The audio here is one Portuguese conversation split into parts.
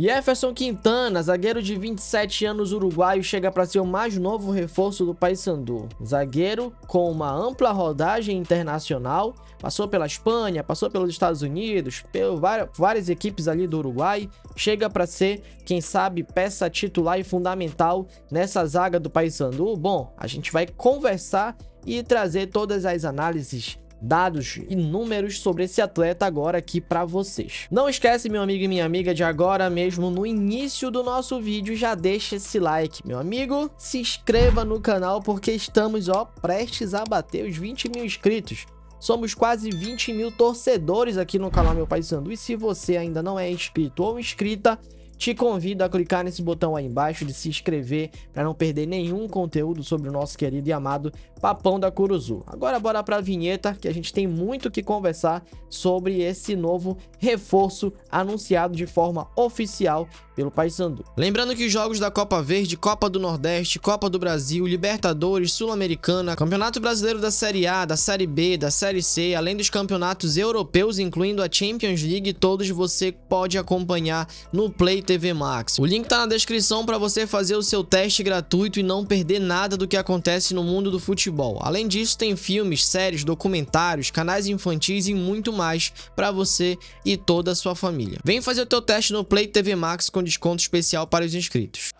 Jefferson Quintana, zagueiro de 27 anos uruguaio, chega para ser o mais novo reforço do Paysandu. Zagueiro com uma ampla rodagem internacional, passou pela Espanha, passou pelos Estados Unidos, por várias equipes ali do Uruguai, chega para ser, quem sabe, peça titular e fundamental nessa zaga do Paysandu. Bom, a gente vai conversar e trazer todas as análises dados e números sobre esse atleta agora aqui para vocês. Não esquece, meu amigo e minha amiga, de agora mesmo no início do nosso vídeo, já deixa esse like, meu amigo. Se inscreva no canal porque estamos, ó, prestes a bater os 20 mil inscritos. Somos quase 20 mil torcedores aqui no canal Meu Pai Sandu. E se você ainda não é inscrito ou inscrita, te convido a clicar nesse botão aí embaixo de se inscrever para não perder nenhum conteúdo sobre o nosso querido e amado Papão da Curuzu. Agora bora para a vinheta que a gente tem muito que conversar sobre esse novo reforço anunciado de forma oficial pelo Paysandu. Lembrando que os jogos da Copa Verde, Copa do Nordeste, Copa do Brasil, Libertadores, Sul-Americana, Campeonato Brasileiro da Série A, da Série B, da Série C, além dos campeonatos europeus, incluindo a Champions League, todos você pode acompanhar no Play TV Max. O link tá na descrição para você fazer o seu teste gratuito e não perder nada do que acontece no mundo do futebol. Além disso, tem filmes, séries, documentários, canais infantis e muito mais para você e toda a sua família. Vem fazer o teu teste no Play TV Max com desconto especial para os inscritos.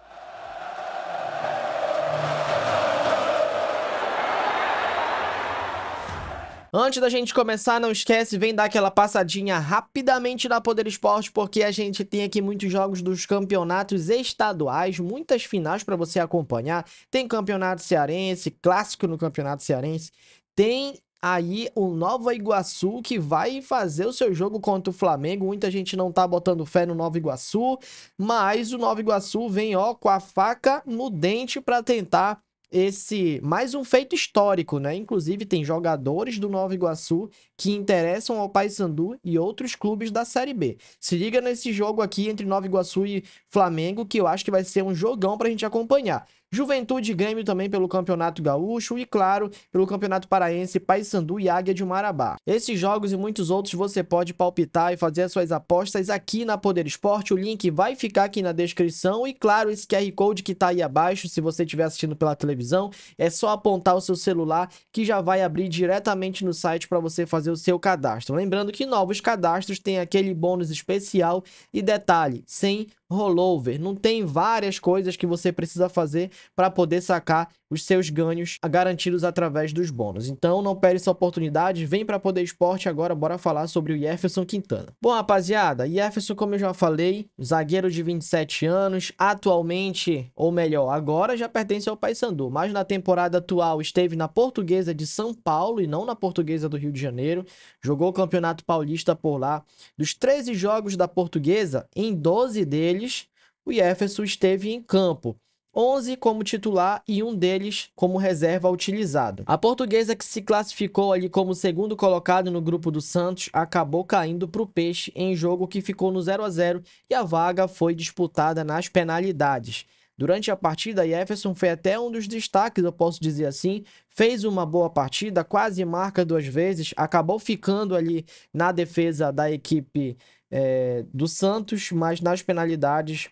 Antes da gente começar, não esquece, vem dar aquela passadinha rapidamente na Poder Esporte, porque a gente tem aqui muitos jogos dos campeonatos estaduais, muitas finais para você acompanhar. Tem campeonato cearense, clássico no campeonato cearense, tem aí o Nova Iguaçu que vai fazer o seu jogo contra o Flamengo. Muita gente não tá botando fé no Nova Iguaçu, mas o Nova Iguaçu vem ó com a faca no dente para tentar esse mais um feito histórico, né? Inclusive tem jogadores do Nova Iguaçu que interessam ao Paysandu e outros clubes da Série B. Se liga nesse jogo aqui entre Nova Iguaçu e Flamengo, que eu acho que vai ser um jogão pra gente acompanhar. Juventude e Grêmio também pelo Campeonato Gaúcho e, claro, pelo Campeonato Paraense, Paysandu e Águia de Marabá. Esses jogos e muitos outros você pode palpitar e fazer as suas apostas aqui na Poder Esporte. O link vai ficar aqui na descrição e, claro, esse QR Code que está aí abaixo, se você estiver assistindo pela televisão, é só apontar o seu celular que já vai abrir diretamente no site para você fazer o seu cadastro. Lembrando que novos cadastros têm aquele bônus especial e detalhe, sem rollover. Não tem várias coisas que você precisa fazer para poder sacar os seus ganhos garantidos através dos bônus. Então não perde essa oportunidade, vem para Poder Esporte agora, bora falar sobre o Jefferson Quintana. Bom, rapaziada, Jefferson, como eu já falei, zagueiro de 27 anos, atualmente, ou melhor, agora já pertence ao Paysandu, mas na temporada atual esteve na Portuguesa de São Paulo e não na Portuguesa do Rio de Janeiro, jogou o Campeonato Paulista por lá. Dos 13 jogos da Portuguesa, em 12 deles, o Jefferson esteve em campo. 11 como titular e um deles como reserva utilizado. A portuguesa que se classificou ali como segundo colocado no grupo do Santos acabou caindo para o Peixe em jogo que ficou no 0 a 0 e a vaga foi disputada nas penalidades. Durante a partida, Jefferson foi até um dos destaques, eu posso dizer assim. Fez uma boa partida, quase marca duas vezes, acabou ficando ali na defesa da equipe é, do Santos, mas nas penalidades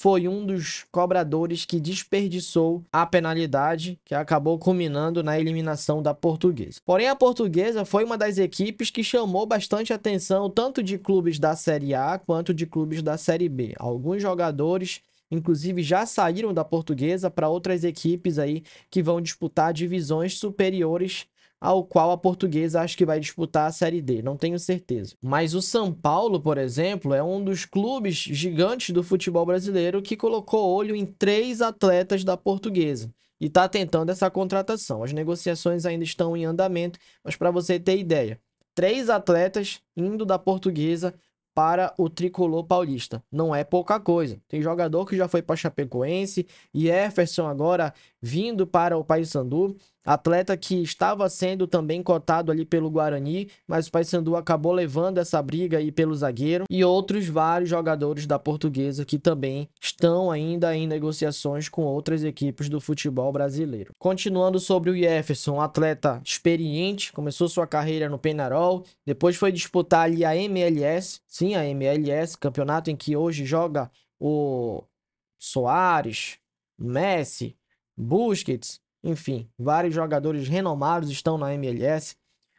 foi um dos cobradores que desperdiçou a penalidade, que acabou culminando na eliminação da Portuguesa. Porém, a Portuguesa foi uma das equipes que chamou bastante atenção tanto de clubes da Série A quanto de clubes da Série B. Alguns jogadores inclusive já saíram da portuguesa para outras equipes aí que vão disputar divisões superiores ao qual a portuguesa acho que vai disputar a Série D, não tenho certeza. Mas o São Paulo, por exemplo, é um dos clubes gigantes do futebol brasileiro que colocou olho em três atletas da portuguesa e está tentando essa contratação. As negociações ainda estão em andamento, mas para você ter ideia, três atletas indo da portuguesa para o tricolor paulista. Não é pouca coisa. Tem jogador que já foi para Chapecoense, e Jefferson agora vindo para o Paysandu, atleta que estava sendo também cotado ali pelo Guarani, mas o Paysandu acabou levando essa briga aí pelo zagueiro e outros vários jogadores da Portuguesa que também estão ainda em negociações com outras equipes do futebol brasileiro. Continuando sobre o Jefferson, atleta experiente, começou sua carreira no Penarol, depois foi disputar ali a MLS, sim, a MLS, campeonato em que hoje joga o Soares, Messi, Busquets, enfim, vários jogadores renomados estão na MLS.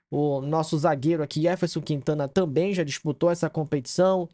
O nosso zagueiro aqui, Jefferson Quintana, também já disputou essa competição.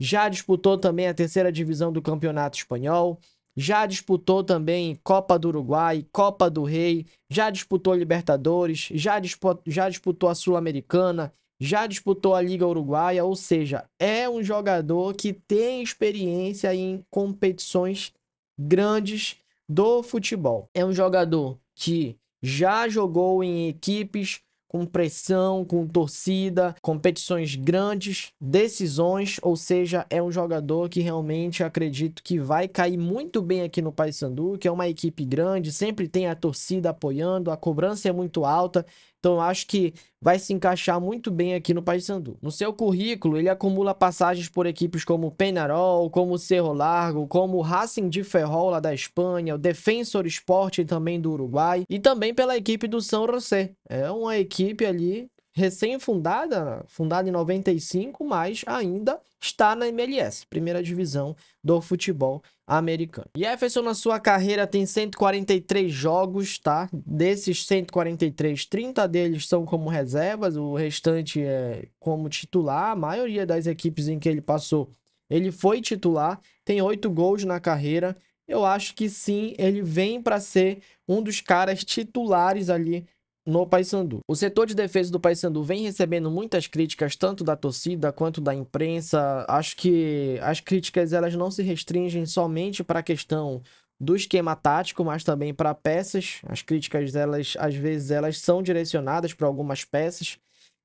Já disputou também a terceira divisão do Campeonato Espanhol. Já disputou também Copa do Uruguai, Copa do Rei. Já disputou Libertadores. Já, disputou, já disputou a Sul-Americana. Já disputou a Liga Uruguaia. Ou seja, é um jogador que tem experiência em competições grandes do futebol. É um jogador que já jogou em equipes com pressão, com torcida, competições grandes, decisões, ou seja, é um jogador que realmente acredito que vai cair muito bem aqui no Paysandu, que é uma equipe grande, sempre tem a torcida apoiando, a cobrança é muito alta, então acho que vai se encaixar muito bem aqui no Paysandu. No seu currículo, ele acumula passagens por equipes como Penarol, como Cerro Largo, como Racing de Ferrol lá da Espanha, o Defensor Sport também do Uruguai e também pela equipe do São José. É uma equipe ali recém-fundada, fundada em 95, mas ainda está na MLS, primeira divisão do futebol americano. Jefferson na sua carreira tem 143 jogos, tá? Desses 143, 30 deles são como reservas, o restante é como titular. A maioria das equipes em que ele passou, ele foi titular, tem 8 gols na carreira. Eu acho que sim, ele vem para ser um dos caras titulares ali no Paysandu. O setor de defesa do Paysandu vem recebendo muitas críticas, tanto da torcida quanto da imprensa. Acho que as críticas elas não se restringem somente para a questão do esquema tático, mas também para peças. As críticas elas às vezes elas são direcionadas para algumas peças.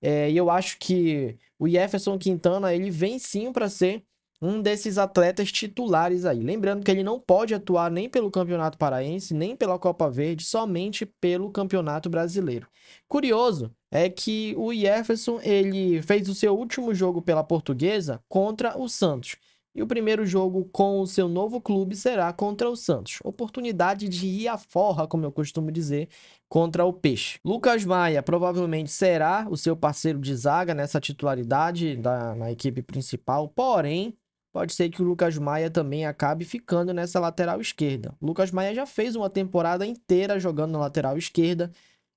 É, e eu acho que o Jefferson Quintana ele vem sim para ser um desses atletas titulares aí. Lembrando que ele não pode atuar nem pelo Campeonato Paraense, nem pela Copa Verde, somente pelo Campeonato Brasileiro. Curioso é que o Jefferson ele fez o seu último jogo pela Portuguesa contra o Santos. E o primeiro jogo com o seu novo clube será contra o Santos. Oportunidade de ir à forra, como eu costumo dizer, contra o Peixe. Lucas Maia provavelmente será o seu parceiro de zaga nessa titularidade da, na equipe principal, porém pode ser que o Lucas Maia também acabe ficando nessa lateral esquerda. O Lucas Maia já fez uma temporada inteira jogando na lateral esquerda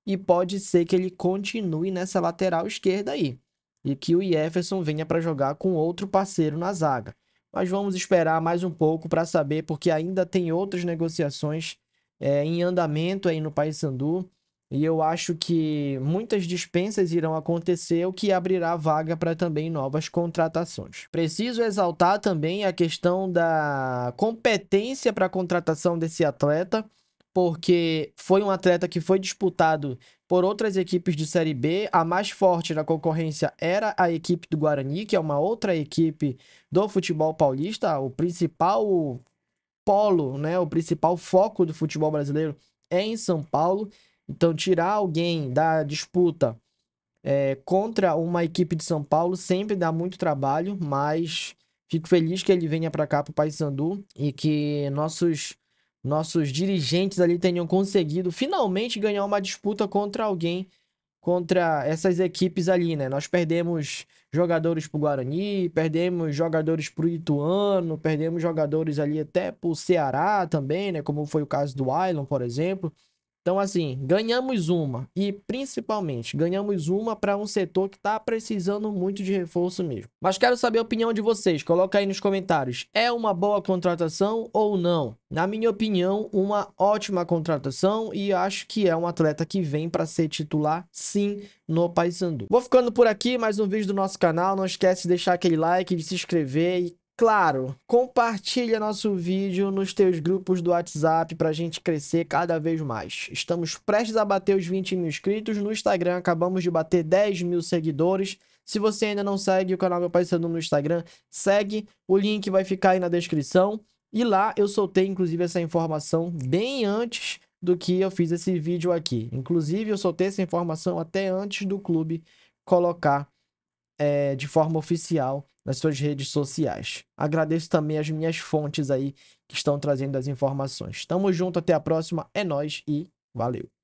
e pode ser que ele continue nessa lateral esquerda aí e que o Jefferson venha para jogar com outro parceiro na zaga. Mas vamos esperar mais um pouco para saber, porque ainda tem outras negociações é, em andamento aí no Paysandu. E eu acho que muitas dispensas irão acontecer, o que abrirá vaga para também novas contratações. Preciso exaltar também a questão da competência para a contratação desse atleta, porque foi um atleta que foi disputado por outras equipes de Série B. A mais forte na concorrência era a equipe do Guarani, que é uma outra equipe do futebol paulista, o principal polo, né, o principal foco do futebol brasileiro é em São Paulo. Então, tirar alguém da disputa é, contra uma equipe de São Paulo sempre dá muito trabalho, mas fico feliz que ele venha para cá, para o Paysandu, e que nossos, nossos dirigentes ali tenham conseguido finalmente ganhar uma disputa contra alguém, contra essas equipes ali, né? Nós perdemos jogadores para o Guarani, perdemos jogadores para o Ituano, perdemos jogadores ali até para o Ceará também, né? Como foi o caso do Ailon, por exemplo. Então, assim, ganhamos uma e principalmente ganhamos uma para um setor que está precisando muito de reforço mesmo. Mas quero saber a opinião de vocês. Coloca aí nos comentários. É uma boa contratação ou não? Na minha opinião, uma ótima contratação e acho que é um atleta que vem para ser titular, sim, no Paysandu. Vou ficando por aqui, mais um vídeo do nosso canal. Não esquece de deixar aquele like, de se inscrever e Claro, compartilha nosso vídeo nos teus grupos do WhatsApp para a gente crescer cada vez mais. Estamos prestes a bater os 20 mil inscritos no Instagram, acabamos de bater 10 mil seguidores. Se você ainda não segue o canal Meu Pai Sandu no Instagram, segue, o link vai ficar aí na descrição. E lá eu soltei, inclusive, essa informação bem antes do que eu fiz esse vídeo aqui. Inclusive, eu soltei essa informação até antes do clube colocar é, de forma oficial nas suas redes sociais. Agradeço também as minhas fontes aí que estão trazendo as informações. Tamo junto, até a próxima, é nós e valeu.